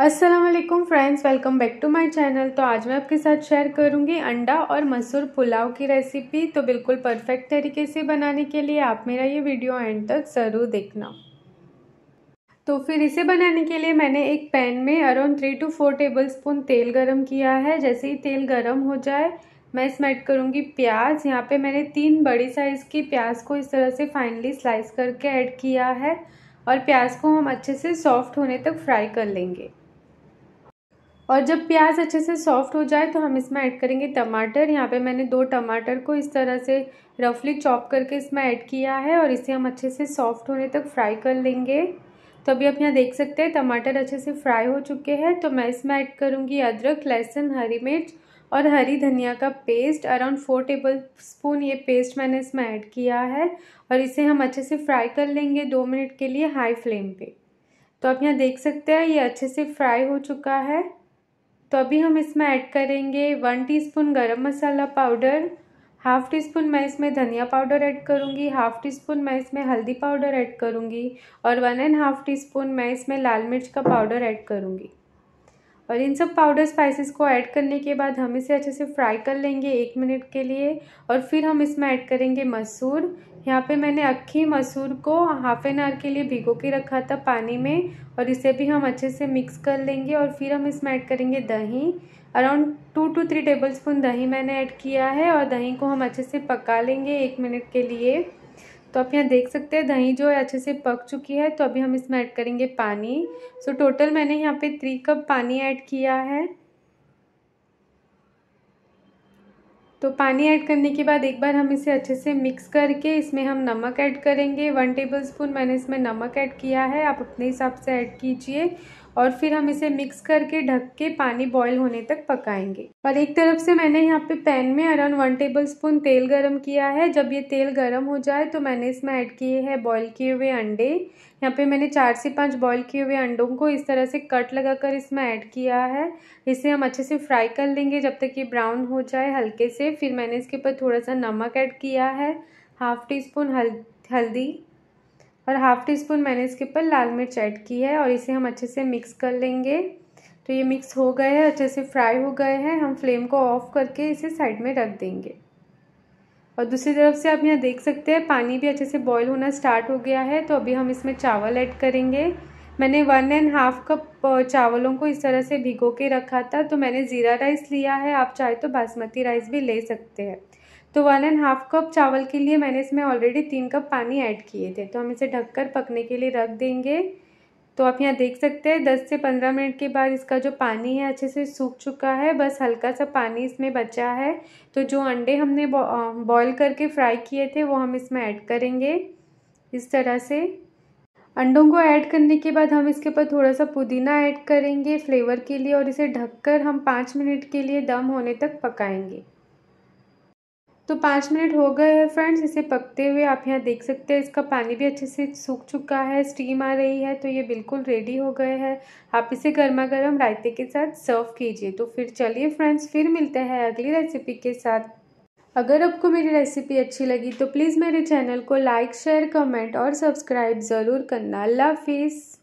Aslam friends welcome back to my channel तो आज मैं आपके साथ शेयर करूंगी अंडा और मसूर पुलाव की रेसिपी तो बिल्कुल परफेक्ट तरीके से बनाने के लिए आप मेरा ये वीडियो एंड तक ज़रूर देखना तो फिर इसे बनाने के लिए मैंने एक पैन में around three two four tablespoon तेल गरम किया है जैसे ही तेल गरम हो जाए मैं इसमें ऐड करूँगी प्याज यहाँ पे मैंने तीन बड़ी साइज़ की प्याज को इस तरह से फाइनली स्लाइस करके ऐड किया है और प्याज को हम अच्छे से सॉफ्ट होने तक फ्राई कर लेंगे और जब प्याज अच्छे से सॉफ्ट हो जाए तो हम इसमें ऐड करेंगे टमाटर यहाँ पे मैंने दो टमाटर को इस तरह से रफली चॉप करके इसमें ऐड किया है और इसे हम अच्छे से सॉफ्ट होने तक फ्राई कर लेंगे तो अभी आप यहाँ देख सकते हैं टमाटर अच्छे से फ्राई हो चुके हैं तो मैं इसमें ऐड करूँगी अदरक लहसुन हरी मिर्च और हरी धनिया का paste around four tablespoon ये पेस्ट मैंने इसमें ऐड किया है और इसे हम अच्छे से फ्राई कर लेंगे दो मिनट के लिए हाई फ्लेम पे तो आप यहाँ देख सकते हैं ये अच्छे से फ्राई हो चुका है तो अभी हम इसमें ऐड करेंगे वन टीस्पून गरम मसाला पाउडर हाफ़ टी स्पून मैं इसमें धनिया पाउडर ऐड करूँगी हाफ़ टी स्पून मैं इसमें हल्दी पाउडर ऐड करूँगी और one and half teaspoon मैं इसमें लाल मिर्च का पाउडर ऐड करूँगी और इन सब पाउडर स्पाइसेस को ऐड करने के बाद हम इसे अच्छे से फ्राई कर लेंगे एक मिनट के लिए और फिर हम इसमें ऐड करेंगे मसूर यहाँ पे मैंने अक्खी मसूर को हाफ एन आवर के लिए भिगो के रखा था पानी में और इसे भी हम अच्छे से मिक्स कर लेंगे और फिर हम इसमें ऐड करेंगे दही around two two three tablespoon दही मैंने ऐड किया है और दही को हम अच्छे से पका लेंगे एक मिनट के लिए तो आप यहाँ देख सकते हैं दही जो है अच्छे से पक चुकी है तो अभी हम इसमें ऐड करेंगे पानी सो टोटल मैंने यहाँ पे थ्री कप पानी ऐड किया है तो पानी ऐड करने के बाद एक बार हम इसे अच्छे से मिक्स करके इसमें हम नमक ऐड करेंगे वन स्पून मैंने इसमें नमक ऐड किया है आप अपने हिसाब से ऐड कीजिए और फिर हम इसे मिक्स करके ढक के पानी बॉईल होने तक पकाएंगे और एक तरफ से मैंने यहाँ पे पैन में अराउंड वन टेबल स्पून तेल गरम किया है जब ये तेल गरम हो जाए तो मैंने इसमें ऐड किए हैं बॉईल किए हुए अंडे यहाँ पे मैंने चार से पांच बॉईल किए हुए अंडों को इस तरह से कट लगाकर इसमें ऐड किया है इसे हम अच्छे से फ्राई कर लेंगे जब तक ये ब्राउन हो जाए हल्के से फिर मैंने इसके ऊपर थोड़ा सा नमक ऐड किया है हाफ टी स्पून हल्दी और हाफ़ टी स्पून मैंने इसके ऊपर लाल मिर्च ऐड की है और इसे हम अच्छे से मिक्स कर लेंगे तो ये मिक्स हो गए हैं अच्छे से फ्राई हो गए हैं हम फ्लेम को ऑफ़ करके इसे साइड में रख देंगे और दूसरी तरफ से आप यहाँ देख सकते हैं पानी भी अच्छे से बॉईल होना स्टार्ट हो गया है तो अभी हम इसमें चावल ऐड करेंगे मैंने वन एंड हाफ़ कप चावलों को इस तरह से भिगो के रखा था तो मैंने ज़ीरा राइस लिया है आप चाहे तो बासमती राइस भी ले सकते हैं तो वन एंड हाफ़ कप चावल के लिए मैंने इसमें ऑलरेडी तीन कप पानी ऐड किए थे तो हम इसे ढककर पकने के लिए रख देंगे तो आप यहाँ देख सकते हैं दस से पंद्रह मिनट के बाद इसका जो पानी है अच्छे से सूख चुका है बस हल्का सा पानी इसमें बचा है तो जो अंडे हमने बॉयल करके फ्राई किए थे वो हम इसमें ऐड करेंगे इस तरह से अंडों को ऐड करने के बाद हम इसके ऊपर थोड़ा सा पुदीना ऐड करेंगे फ्लेवर के लिए और इसे ढककर हम पाँच मिनट के लिए दम होने तक पकाएंगे तो पाँच मिनट हो गए हैं फ्रेंड्स इसे पकते हुए आप यहाँ देख सकते हैं इसका पानी भी अच्छे से सूख चुका है स्टीम आ रही है तो ये बिल्कुल रेडी हो गए हैं आप इसे गर्मा गर्म रायते के साथ सर्व कीजिए तो फिर चलिए फ्रेंड्स फिर मिलते हैं अगली रेसिपी के साथ अगर आपको मेरी रेसिपी अच्छी लगी तो प्लीज़ मेरे चैनल को लाइक शेयर कमेंट और सब्सक्राइब ज़रूर करना अल्लाह हाफिज़